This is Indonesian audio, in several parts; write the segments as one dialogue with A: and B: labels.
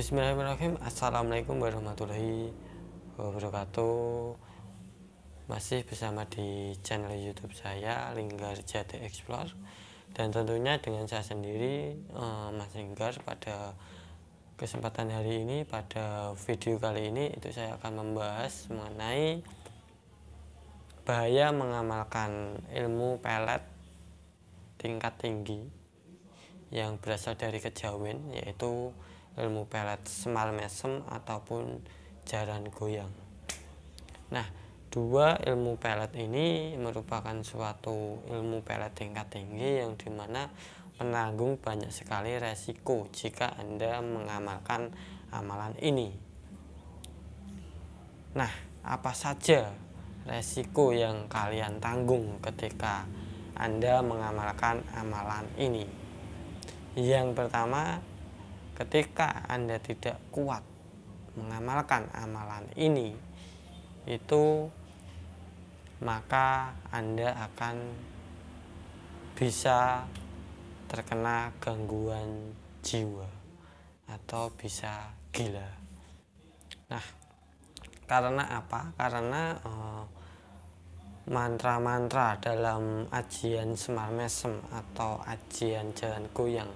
A: Bismillahirrahmanirrahim Assalamualaikum warahmatullahi wabarakatuh Masih bersama di channel youtube saya Linggar Jati Explore Dan tentunya dengan saya sendiri eh, Mas Linggar pada kesempatan hari ini Pada video kali ini itu saya akan membahas mengenai Bahaya mengamalkan ilmu pelet tingkat tinggi yang berasal dari kejawen yaitu ilmu pelet semar mesem ataupun jaran goyang nah dua ilmu pelet ini merupakan suatu ilmu pelet tingkat tinggi yang dimana menanggung banyak sekali resiko jika Anda mengamalkan amalan ini. Nah, apa saja resiko yang kalian tanggung ketika Anda mengamalkan amalan ini? Yang pertama, ketika Anda tidak kuat mengamalkan amalan ini itu maka Anda akan bisa terkena gangguan jiwa atau bisa gila. Nah, karena apa? Karena eh, mantra-mantra dalam ajian Semar Mesem atau ajian Jalanku yang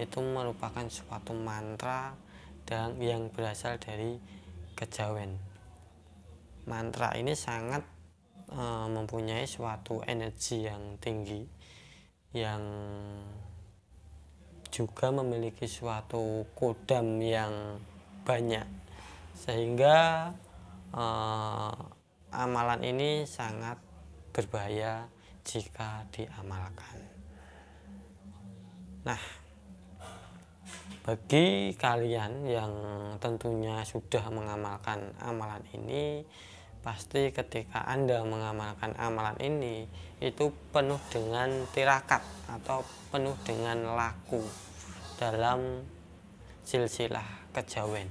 A: itu merupakan suatu mantra dan yang berasal dari kejawen. Mantra ini sangat e, mempunyai suatu energi yang tinggi yang juga memiliki suatu kodam yang banyak sehingga e, amalan ini sangat berbahaya jika diamalkan. Nah, bagi kalian yang tentunya sudah mengamalkan amalan ini pasti ketika Anda mengamalkan amalan ini itu penuh dengan tirakat atau penuh dengan laku dalam silsilah kejawen.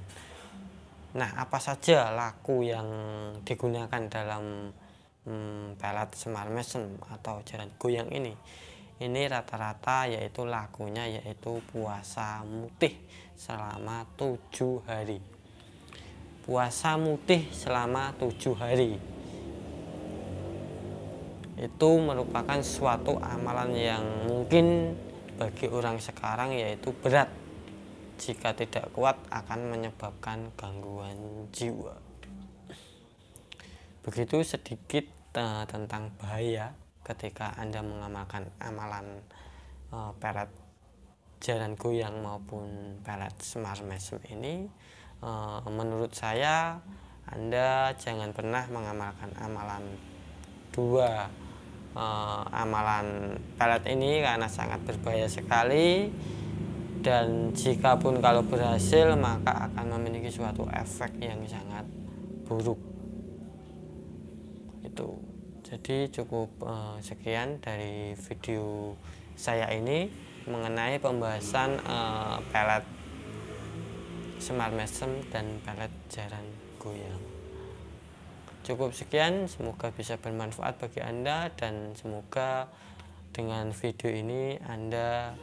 A: Nah, apa saja laku yang digunakan dalam hmm, pelat semar mesem atau jalan goyang ini? ini rata-rata yaitu lakunya yaitu puasa mutih selama tujuh hari puasa mutih selama tujuh hari itu merupakan suatu amalan yang mungkin bagi orang sekarang yaitu berat jika tidak kuat akan menyebabkan gangguan jiwa begitu sedikit eh, tentang bahaya ketika Anda mengamalkan amalan e, pelet jalan goyang maupun pelet semar mesem ini e, menurut saya Anda jangan pernah mengamalkan amalan dua e, amalan pelet ini karena sangat berbahaya sekali dan jika pun kalau berhasil maka akan memiliki suatu efek yang sangat buruk itu jadi cukup uh, sekian dari video saya ini mengenai pembahasan uh, pelet semar mesem dan pelet jaran goyang. Cukup sekian, semoga bisa bermanfaat bagi Anda dan semoga dengan video ini Anda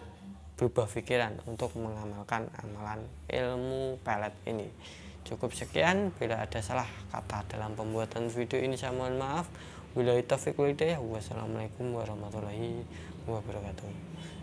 A: berubah pikiran untuk mengamalkan amalan ilmu pelet ini. Cukup sekian, bila ada salah kata dalam pembuatan video ini saya mohon maaf. Wabillahi taufiq wa hidayah. Wassalamualaikum warahmatullahi wabarakatuh.